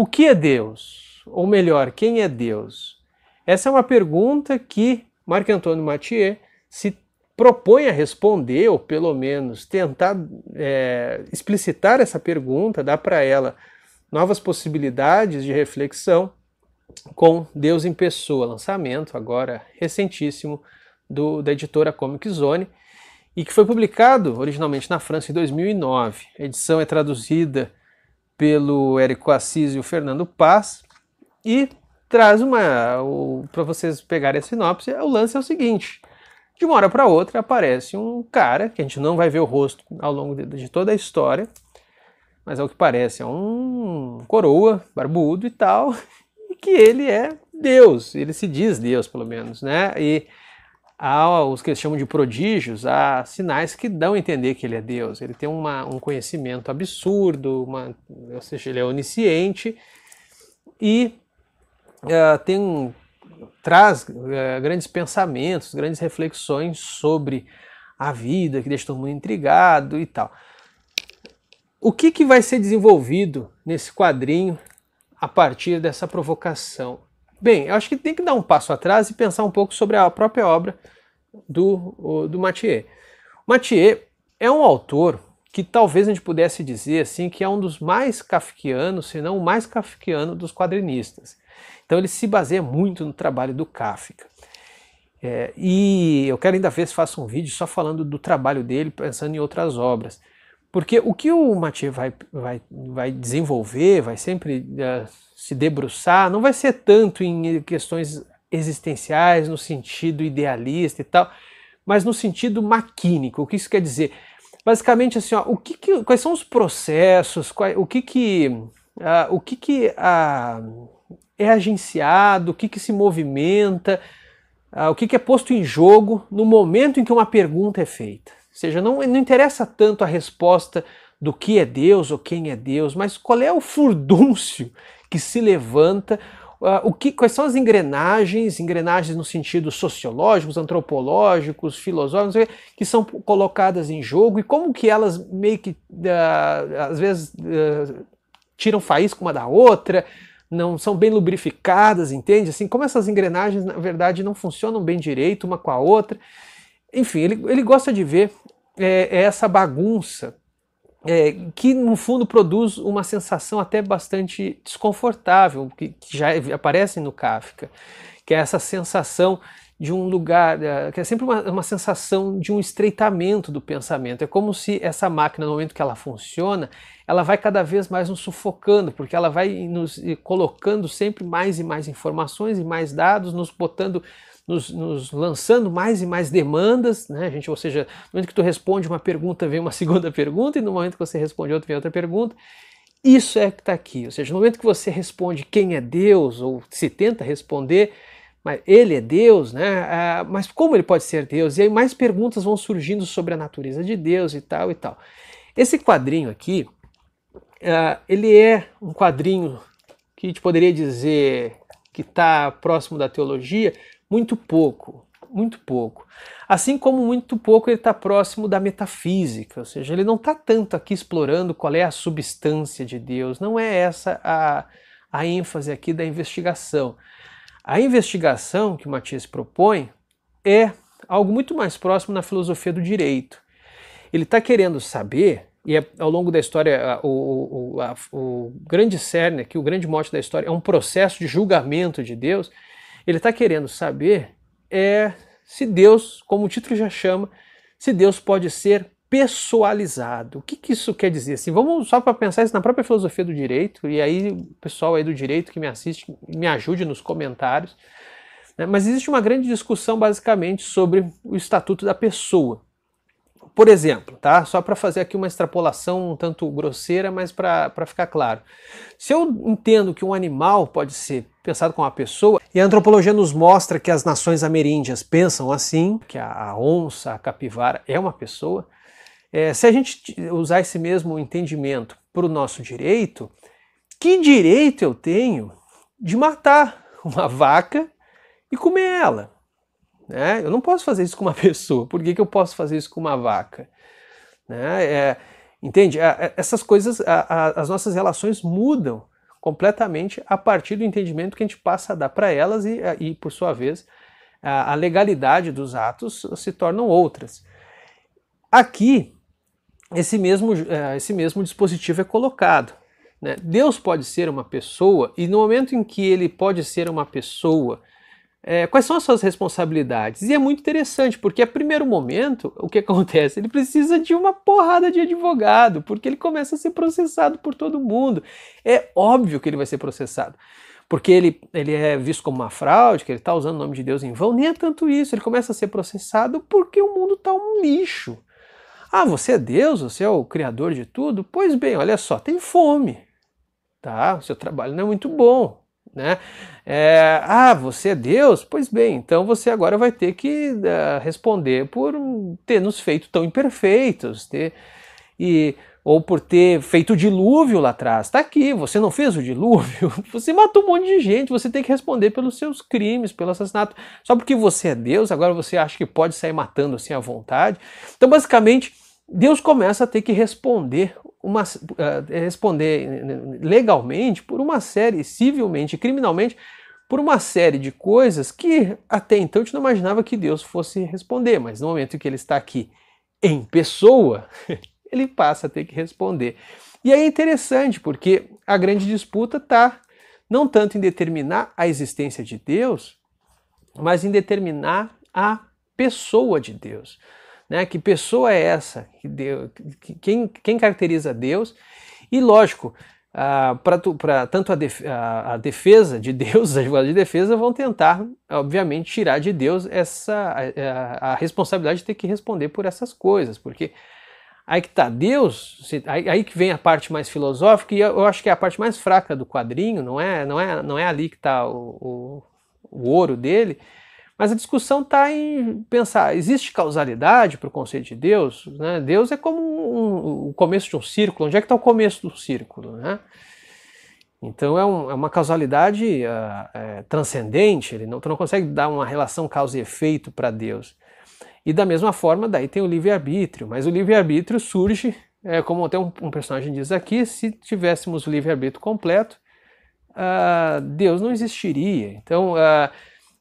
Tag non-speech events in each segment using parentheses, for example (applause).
O que é Deus? Ou melhor, quem é Deus? Essa é uma pergunta que Marc Antônio Mathieu se propõe a responder, ou pelo menos tentar é, explicitar essa pergunta, dar para ela novas possibilidades de reflexão com Deus em Pessoa, lançamento agora recentíssimo do, da editora Comic Zone, e que foi publicado originalmente na França em 2009. A edição é traduzida pelo Érico Assis e o Fernando Paz e traz uma. Para vocês pegarem a sinopse, o lance é o seguinte. De uma hora para outra aparece um cara, que a gente não vai ver o rosto ao longo de, de toda a história, mas ao que parece é um coroa, barbudo e tal, (laughs) e que ele é Deus, ele se diz Deus pelo menos, né? E há os que eles chamam de prodígios, há sinais que dão a entender que ele é Deus. Ele tem uma, um conhecimento absurdo, uma, ou seja, ele é onisciente e uh, tem traz uh, grandes pensamentos, grandes reflexões sobre a vida, que deixa todo mundo intrigado e tal. O que, que vai ser desenvolvido nesse quadrinho a partir dessa provocação? Bem, eu acho que tem que dar um passo atrás e pensar um pouco sobre a própria obra do, do Mathieu. Mathieu é um autor que talvez a gente pudesse dizer assim que é um dos mais kafkianos, se não o mais kafkiano dos quadrinistas. Então ele se baseia muito no trabalho do Kafka. É, e eu quero ainda ver se faço um vídeo só falando do trabalho dele, pensando em outras obras. Porque o que o Mathieu vai, vai, vai desenvolver, vai sempre uh, se debruçar, não vai ser tanto em questões existenciais, no sentido idealista e tal, mas no sentido maquínico. O que isso quer dizer? Basicamente, assim, ó, o que, que quais são os processos, qual, o que que, uh, o que, que uh, é agenciado, o que, que se movimenta, o que, que é posto em jogo no momento em que uma pergunta é feita seja, não, não interessa tanto a resposta do que é Deus ou quem é Deus, mas qual é o furdúncio que se levanta, uh, o que, quais são as engrenagens, engrenagens no sentido sociológicos, antropológicos, filosóficos, sei, que são colocadas em jogo e como que elas meio que, uh, às vezes, uh, tiram faísca uma da outra, não são bem lubrificadas, entende? Assim, como essas engrenagens, na verdade, não funcionam bem direito uma com a outra. Enfim, ele, ele gosta de ver é, é, essa bagunça é, que no fundo produz uma sensação até bastante desconfortável, que, que, já aparece no Kafka, que é essa sensação de um lugar, é, que é sempre uma, uma sensação de um estreitamento do pensamento. É como se essa máquina, no momento que ela funciona, ela vai cada vez mais nos sufocando, porque ela vai nos colocando sempre mais e mais informações e mais dados, nos botando nos, nos lançando mais e mais demandas, né? A gente, ou seja, no momento que tu responde uma pergunta, vem uma (laughs) segunda pergunta, e no momento que você responde outra, vem outra pergunta. Isso é que está aqui. Ou seja, no momento que você responde quem é Deus, ou se tenta responder, mas ele é Deus, né? Ah, mas como ele pode ser Deus? E aí mais perguntas vão surgindo sobre a natureza de Deus e tal e tal. Esse quadrinho aqui, ah, ele é um quadrinho que a gente poderia dizer que está próximo da teologia, muito pouco, muito pouco. Assim como muito pouco ele está próximo da metafísica, ou seja, ele não está tanto aqui explorando qual é a substância de Deus, não é essa a, a ênfase aqui da investigação. A investigação que Matias propõe é algo muito mais próximo na filosofia do direito. Ele está querendo saber e é, ao longo da história, o, o, a, o grande cerne aqui, o grande mote da história, é um processo de julgamento de Deus. Ele está querendo saber é se Deus, como o título já chama, se Deus pode ser pessoalizado. O que, que isso quer dizer? Assim, vamos só para pensar isso na própria filosofia do direito, e aí o pessoal aí do direito que me assiste me ajude nos comentários. Né? Mas existe uma grande discussão basicamente sobre o estatuto da pessoa. Por exemplo, tá? Só para fazer aqui uma extrapolação um tanto grosseira, mas para ficar claro. Se eu entendo que um animal pode ser pensado como uma pessoa, e a antropologia nos mostra que as nações ameríndias pensam assim, que a onça, a capivara é uma pessoa, é, se a gente usar esse mesmo entendimento para o nosso direito, que direito eu tenho de matar uma vaca e comer ela? Né? Eu não posso fazer isso com uma (laughs) pessoa, por que, que eu posso fazer isso com uma vaca? Né? É, entende? É, é, essas coisas, as nossas relações mudam completamente a partir do entendimento que a gente passa a dar para elas e, e, por sua vez, a legalidade dos atos se tornam outras. Aqui, esse mesmo, é, esse mesmo dispositivo é colocado. Né? Deus pode ser uma pessoa, e no momento em que ele pode ser uma pessoa é, quais são as suas responsabilidades? E é muito interessante, porque a primeiro momento, o que (laughs) acontece? Ele precisa de uma porrada de advogado, porque ele começa a ser processado por todo mundo. É óbvio que ele vai ser processado. Porque ele, ele é visto como uma fraude, que ele está usando o nome de Deus em vão, nem é tanto isso. Ele começa a ser processado porque o mundo está um lixo. Ah, você é Deus, você é o criador de tudo? Pois bem, olha só, tem fome. Tá? O seu trabalho não é muito bom né? É, ah, você é Deus? Pois bem, então você agora vai ter que uh, responder por ter nos feito tão imperfeitos, ter, e, ou por ter feito o dilúvio lá atrás. tá aqui, você não fez o dilúvio, (laughs) você matou um monte de gente, você tem que responder pelos seus crimes, pelo assassinato. Só porque você é Deus, agora você acha que pode sair matando assim à vontade. Então, basicamente Deus começa a ter que responder uma, eh, eh, responder eh, legalmente por uma série, civilmente, criminalmente, por uma série de coisas que até então a gente não imaginava que Deus fosse responder, mas no momento em que ele está aqui em pessoa, (laughs) ele passa a ter que responder. E é interessante porque a grande disputa está não tanto em determinar a existência de Deus, mas em determinar a pessoa de Deus. Né? Que pessoa é essa? Que Deus, que, quem, quem caracteriza Deus? E lógico, ah, para tanto a, def, a, a, defesa de Deus, (laughs) as advogados de defesa vão tentar, obviamente, tirar de Deus essa a, a, responsabilidade de ter que responder por essas coisas, porque aí que está Deus, aí, aí, que vem a parte mais filosófica e eu, acho que é a parte mais fraca do quadrinho, não é, não é, não é ali que está o, o, o ouro dele mas a discussão está em pensar: existe causalidade para o conceito de Deus? Né? Deus é como um, um, o começo de um círculo. Onde é que está o começo do círculo? Né? Então é, um, é, uma causalidade uh, transcendente. Ele não, tu não consegue dar uma relação causa e efeito para Deus. E da mesma forma, daí tem o livre-arbítrio. Mas o livre-arbítrio surge, é, como até um, um, personagem diz aqui, se tivéssemos o livre-arbítrio completo, uh, Deus não existiria. Então ah,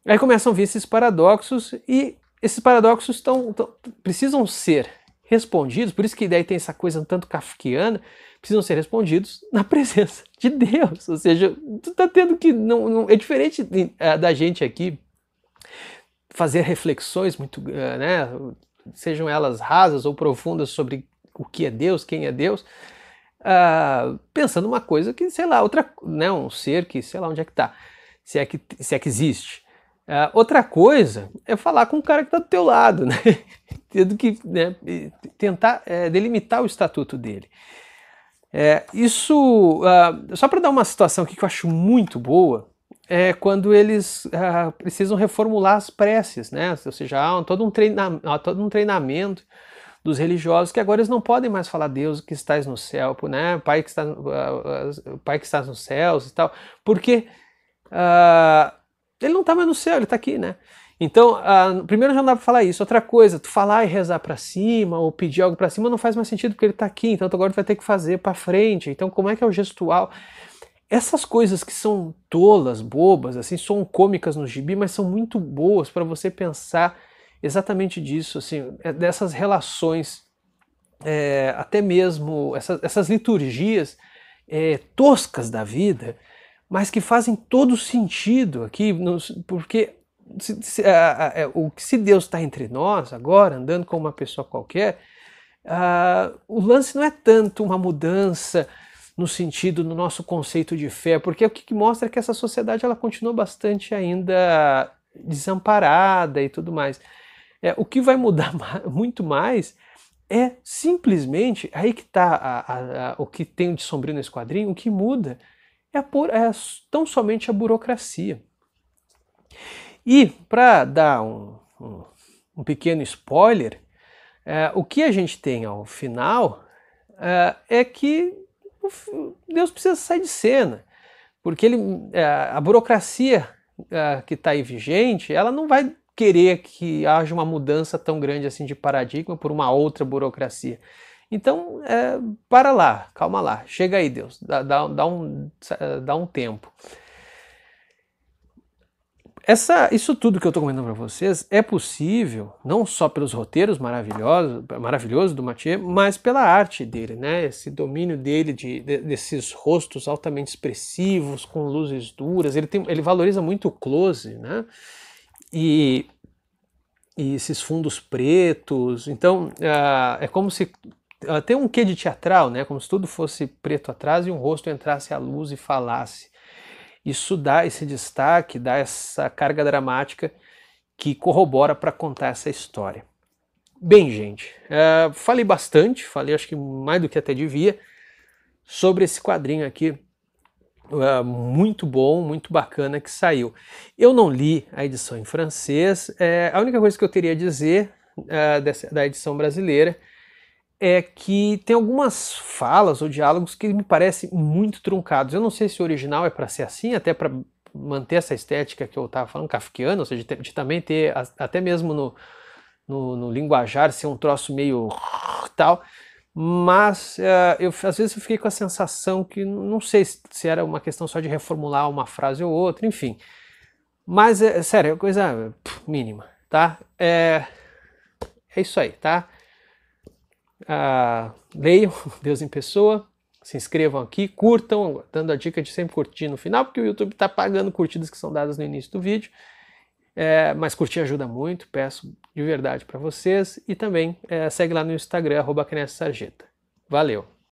Aí começam a vir esses paradoxos e esses paradoxos tão, tão, precisam ser respondidos, por isso que daí tem essa coisa um tanto kafkiana, precisam ser respondidos na (laughs) presença de Deus. Ou seja, tu tá tendo que. Não, não é diferente eh, da gente aqui fazer reflexões muito, eh, né, sejam elas rasas ou profundas sobre o que é Deus, quem é Deus, uh, pensando uma coisa que, sei lá, outra, né, um ser que, sei lá onde é que está, se é que, se é que existe. Ah, outra coisa é falar com o cara que está do teu lado, né? (laughs) tendo que né, tentar é, delimitar o estatuto dele. É, isso, uh, só para dar uma situação aqui que eu acho muito boa, é quando eles uh, precisam reformular as preces, né? ou seja, há todo um, treina todo um treinamento dos religiosos que agora eles não podem mais falar Deus que estás no céu, né? Pai que está, Pai que estás nos céus e tal, porque... Uh, ele não está mais no céu, ele está aqui, né? Então, ah, primeiro já não dá para falar isso. Outra coisa, tu falar e rezar para cima ou pedir algo para cima não faz mais sentido porque ele está aqui. Então, tu agora tu vai ter que fazer para frente. Então, como é que é o gestual? Essas coisas que são tolas, bobas, assim, são cômicas no gibi, mas são muito boas para você pensar exatamente disso, assim, é dessas relações, é, até mesmo essas, essas liturgias é, toscas da vida mas que fazem todo sentido aqui, porque se, se, a, a, é, o que se Deus está entre nós agora, andando com uma pessoa qualquer, a, ah, o lance não é tanto uma mudança no sentido do nosso conceito de fé, porque é o que, mostra é que essa sociedade ela continua bastante ainda desamparada e tudo mais. É, o que vai mudar (laughs) muito mais é simplesmente aí que está o que tem de sombrio nesse quadrinho, o que muda é, é tão somente a burocracia. E, para dar um, um, um, pequeno spoiler, é, o que a gente tem ao final é, é que Deus precisa sair de cena, porque ele, é, a burocracia é, que está aí vigente, ela não vai querer que haja uma mudança tão grande assim de paradigma por uma outra burocracia. Então, é, para lá, calma lá, chega aí, Deus, dá, dá, dá, um, é, dá um tempo. Essa, isso tudo que eu estou comentando para vocês é possível não só pelos roteiros maravilhosos, maravilhosos do Mathieu, mas pela arte dele, né? Esse domínio dele de, de, desses rostos altamente expressivos com luzes duras. Ele tem, ele valoriza muito o close, né? E, e esses fundos pretos. Então uh, é como se ah, tem um quê de teatral, né? Como se tudo fosse preto atrás e um rosto entrasse à luz e falasse. Isso dá esse destaque, dá essa carga dramática que corrobora para contar essa história. Bem, gente, uh, falei bastante, falei acho que mais do que até devia, sobre esse quadrinho aqui. Uh, muito bom, muito bacana que saiu. Eu não li a edição em francês, é, a única coisa que eu teria a dizer uh, dessa, da edição brasileira é que tem algumas falas ou diálogos que me parecem muito truncados. Eu não sei se o original é para ser assim, até para manter essa estética que eu estava falando, kafkiana, ou seja, de, de também ter, até mesmo no, no, no, linguajar, ser um troço meio (laughs) tal, mas uh, eu, às vezes eu fiquei com a sensação que não sei se, se, era uma questão só de reformular uma frase ou outra, enfim. Mas, é, sério, é coisa pff, mínima, tá? É, é isso aí, tá? ah, leiam (laughs) Deus em Pessoa, se inscrevam aqui, curtam, dando a dica de sempre curtir no final, porque o YouTube está pagando curtidas que são dadas no início do vídeo. É, mas curtir ajuda muito, peço de verdade para vocês. E também é, segue lá no Instagram, arroba Sarjeta. Valeu!